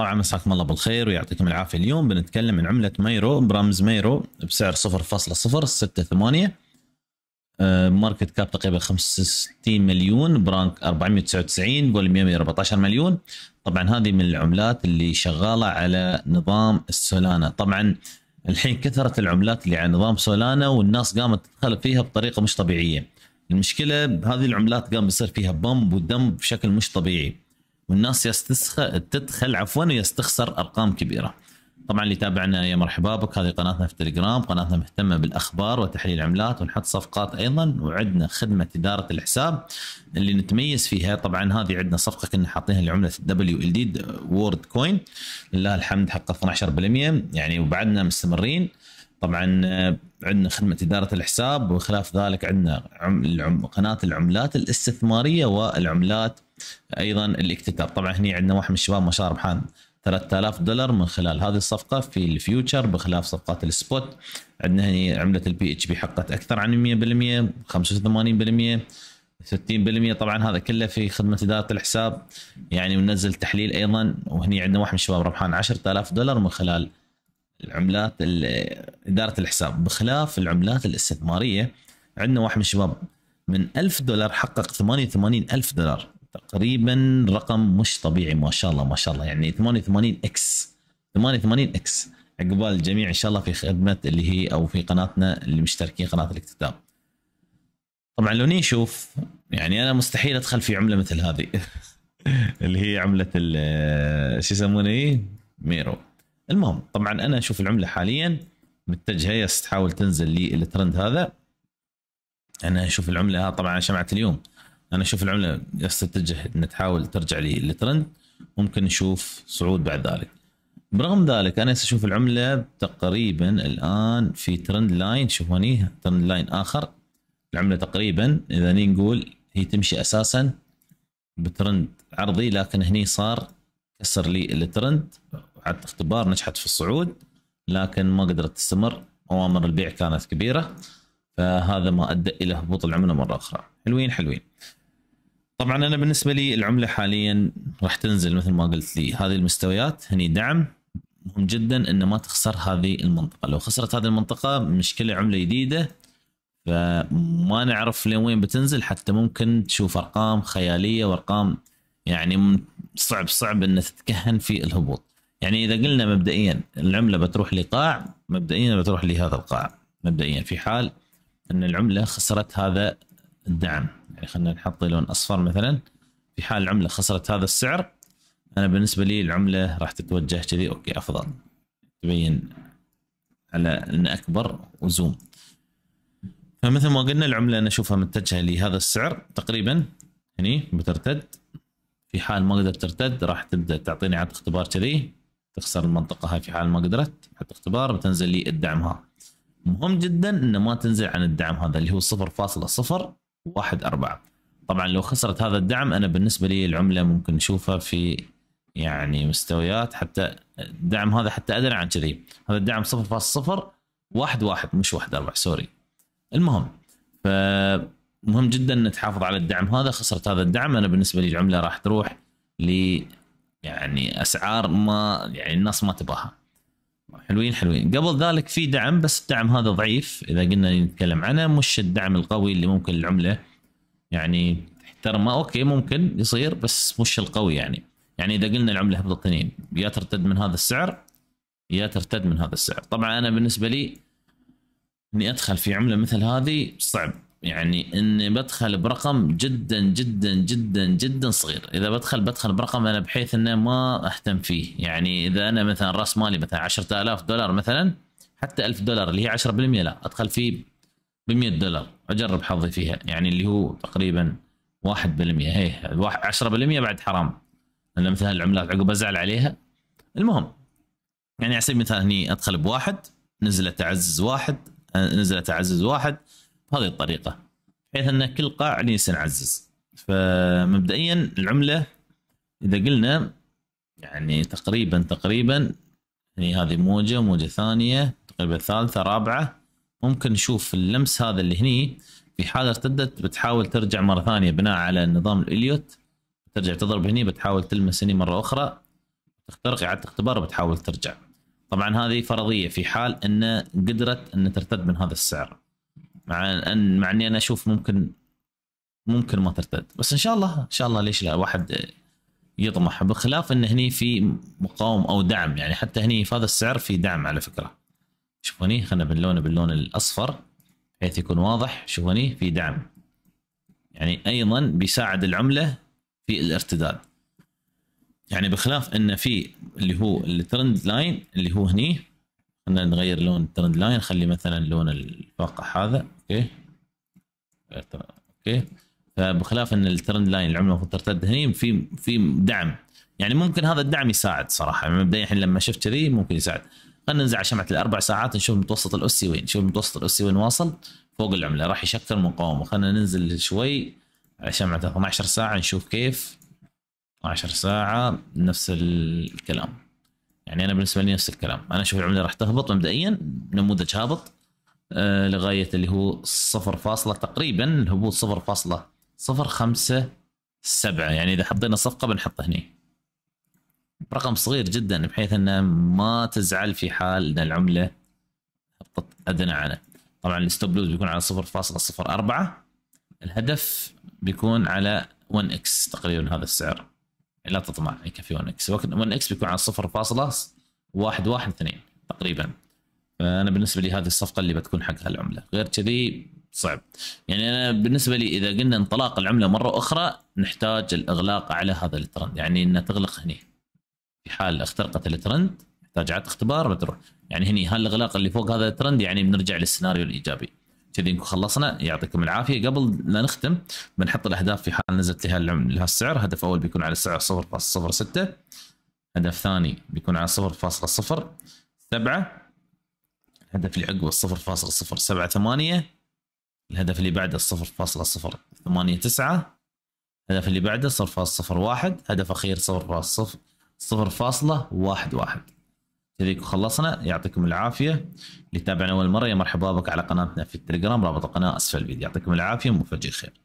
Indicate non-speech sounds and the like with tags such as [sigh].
طبعا مساكم الله بالخير ويعطيكم العافيه اليوم بنتكلم عن عمله ميرو برمز ميرو بسعر 0.068 آه، ماركت كاب تقريبا 65 مليون برانك 499 فوليوم 114 مليون طبعا هذه من العملات اللي شغاله على نظام السولانا طبعا الحين كثرت العملات اللي على نظام سولانا والناس قامت تدخل فيها بطريقه مش طبيعيه المشكله هذه العملات قام بيصير فيها بمب ودمب بشكل مش طبيعي والناس يستسخ... تدخل عفوا ويستخسر ارقام كبيره. طبعا اللي تابعنا يا مرحبا بك هذه قناتنا في تليجرام قناتنا مهتمه بالاخبار وتحليل العملات ونحط صفقات ايضا وعندنا خدمه اداره الحساب اللي نتميز فيها طبعا هذه عندنا صفقه كنا حاطينها لعمله الدبليو ال دي وورد كوين لله الحمد حقق 12% يعني وبعدنا مستمرين طبعا آه، عندنا خدمه اداره الحساب وخلاف ذلك عندنا قناه العملات الاستثماريه والعملات ايضا الاكتتاب طبعا هنا عندنا واحد من الشباب ما شاء ربحان 3000 دولار من خلال هذه الصفقه في الفيوتشر بخلاف صفقات السبوت عندنا هنا عمله البي اتش بي حقت اكثر عن 100% 85% 60% طبعا هذا كله في خدمه اداره الحساب يعني وننزل تحليل ايضا وهني عندنا واحد من الشباب ربحان 10000 دولار من خلال العملات اداره الحساب بخلاف العملات الاستثماريه عندنا واحد من الشباب من 1000 دولار حقق 88 ألف دولار تقريبا رقم مش طبيعي ما شاء الله ما شاء الله يعني 88 اكس 88 اكس عقبال الجميع ان شاء الله في خدمه اللي هي او في قناتنا اللي مشتركين قناه الاكتتاب طبعا لو نشوف يعني انا مستحيل ادخل في عمله مثل هذه [laughs] اللي هي عمله شو يسمونها ميرو المهم طبعا انا اشوف العمله حاليا متجهه يس تحاول تنزل للترند هذا انا اشوف العمله آه، طبعا شمعت اليوم انا اشوف العمله يس تتجه ان تحاول ترجع للترند ممكن نشوف صعود بعد ذلك برغم ذلك انا اشوف العمله تقريبا الان في ترند لاين شوف هني ترند لاين اخر العمله تقريبا اذا نقول هي تمشي اساسا بترند عرضي لكن هني صار كسر لي الترند بعد اختبار نجحت في الصعود لكن ما قدرت تستمر اوامر البيع كانت كبيره فهذا ما ادى الى هبوط العمله مره اخرى حلوين حلوين طبعا انا بالنسبه لي العمله حاليا راح تنزل مثل ما قلت لي هذه المستويات هني دعم مهم جدا انه ما تخسر هذه المنطقه لو خسرت هذه المنطقه مشكله عمله جديده فما نعرف لين وين بتنزل حتى ممكن تشوف ارقام خياليه وارقام يعني صعب صعب ان تتكهن في الهبوط يعني اذا قلنا مبدئيا العمله بتروح لقاع مبدئيا بتروح لهذا القاع مبدئيا في حال ان العمله خسرت هذا الدعم يعني خلينا نحط لون اصفر مثلا في حال العمله خسرت هذا السعر انا بالنسبه لي العمله راح تتوجه كذي اوكي افضل تبين على ان اكبر وزوم فمثل ما قلنا العمله انا اشوفها متجهه لهذا السعر تقريبا هني يعني بترتد في حال ما قدرت ترتد راح تبدا تعطيني عاد اختبار كذي تخسر المنطقة هاي في حال ما قدرت تحط اختبار بتنزل لي ها مهم جدا انه ما تنزل عن الدعم هذا اللي هو 0.014 طبعا لو خسرت هذا الدعم انا بالنسبة لي العملة ممكن نشوفها في يعني مستويات حتى الدعم هذا حتى ادنى عن كذي هذا الدعم 0.011 مش 1.4 سوري المهم ف مهم جدا ان تحافظ على الدعم هذا خسرت هذا الدعم انا بالنسبه لي العمله راح تروح ل يعني اسعار ما يعني الناس ما تبغاها حلوين حلوين قبل ذلك في دعم بس الدعم هذا ضعيف اذا قلنا نتكلم عنه مش الدعم القوي اللي ممكن العمله يعني ما اوكي ممكن يصير بس مش القوي يعني يعني اذا قلنا العمله هبطت اثنين يا ترتد من هذا السعر يا ترتد من هذا السعر طبعا انا بالنسبه لي اني ادخل في عمله مثل هذه صعب يعني اني بدخل برقم جدا جدا جدا جدا صغير اذا بدخل بدخل برقم انا بحيث انه ما اهتم فيه يعني اذا انا مثلا راس مالي مثلا 10000 دولار مثلا حتى 1000 دولار اللي هي 10% لا ادخل فيه ب 100 دولار اجرب حظي فيها يعني اللي هو تقريبا 1% هي 10% بعد حرام لان مثلا العملات عقب ازعل عليها المهم يعني على سبيل المثال هني ادخل بواحد نزلت تعزز واحد نزلت تعزز واحد بهذه الطريقه بحيث ان كل قاع نقدر نعزز فمبدئيا العمله اذا قلنا يعني تقريبا تقريبا يعني هذه موجه موجه ثانيه تقريبا ثالثه رابعه ممكن نشوف اللمس هذا اللي هني في حال ارتدت بتحاول ترجع مره ثانيه بناء على نظام الاليوت ترجع تضرب هني بتحاول تلمس هني مره اخرى تخترق اعاده اختبار بتحاول ترجع طبعا هذه فرضيه في حال ان قدرت ان ترتد من هذا السعر مع ان مع اني انا اشوف ممكن ممكن ما ترتد بس ان شاء الله ان شاء الله ليش لا واحد يطمح بخلاف ان هني في مقاوم او دعم يعني حتى هني في هذا السعر في دعم على فكره شوفوني خلينا بنلونه باللون الاصفر بحيث يكون واضح شوفوني في دعم يعني ايضا بيساعد العمله في الارتداد يعني بخلاف ان في اللي هو الترند لاين اللي هو هني خلينا نغير لون الترند لاين نخلي مثلا لون الواقع هذا اوكي اوكي فبخلاف ان الترند لاين العمله المفروض ترتد هني في في دعم يعني ممكن هذا الدعم يساعد صراحه يعني مبدئيا الحين لما شفت كذي ممكن يساعد خلينا ننزل على شمعه الاربع ساعات نشوف المتوسط الاسي وين نشوف المتوسط الاسي وين واصل فوق العمله راح يشكل مقاومه خلينا ننزل شوي على شمعه 12 ساعه نشوف كيف 12 ساعه نفس الكلام يعني انا بالنسبه لي نفس الكلام انا اشوف العمله راح تهبط مبدئيا نموذج هابط آه، لغايه اللي هو صفر فاصلة تقريبا الهبوط صفر فاصلة صفر خمسة سبعة يعني إذا حطينا صفقة بنحط هني رقم صغير جدا بحيث أنه ما تزعل في حال أن العملة هبطت أدنى على طبعا الستوب لوز بيكون على صفر فاصلة صفر أربعة الهدف بيكون على 1 اكس تقريبا هذا السعر لا تطمع يكفي إيه، 1 اكس 1 اكس بيكون على 0.112 تقريبا فانا بالنسبه لي هذه الصفقه اللي بتكون حق العمله غير كذي صعب يعني انا بالنسبه لي اذا قلنا انطلاق العمله مره اخرى نحتاج الاغلاق على هذا الترند يعني انها تغلق هني في حال اخترقت الترند نحتاج اختبار بتروح يعني هني هالاغلاق اللي فوق هذا الترند يعني بنرجع للسيناريو الايجابي كذي نكون خلصنا يعطيكم العافيه قبل لا نختم بنحط الاهداف في حال نزلت لها لها السعر هدف اول بيكون على السعر 0.06 هدف ثاني بيكون على 0.07 الهدف اللي عقبه 0.078 الهدف اللي بعده 0.089 الهدف اللي بعده 0.01 هدف اخير 0.011 0.11 كذي خلصنا يعطيكم العافيه اللي تابعنا اول مره يا مرحبا بك على قناتنا في التليجرام رابط القناه اسفل الفيديو يعطيكم العافيه ومفاجئ خير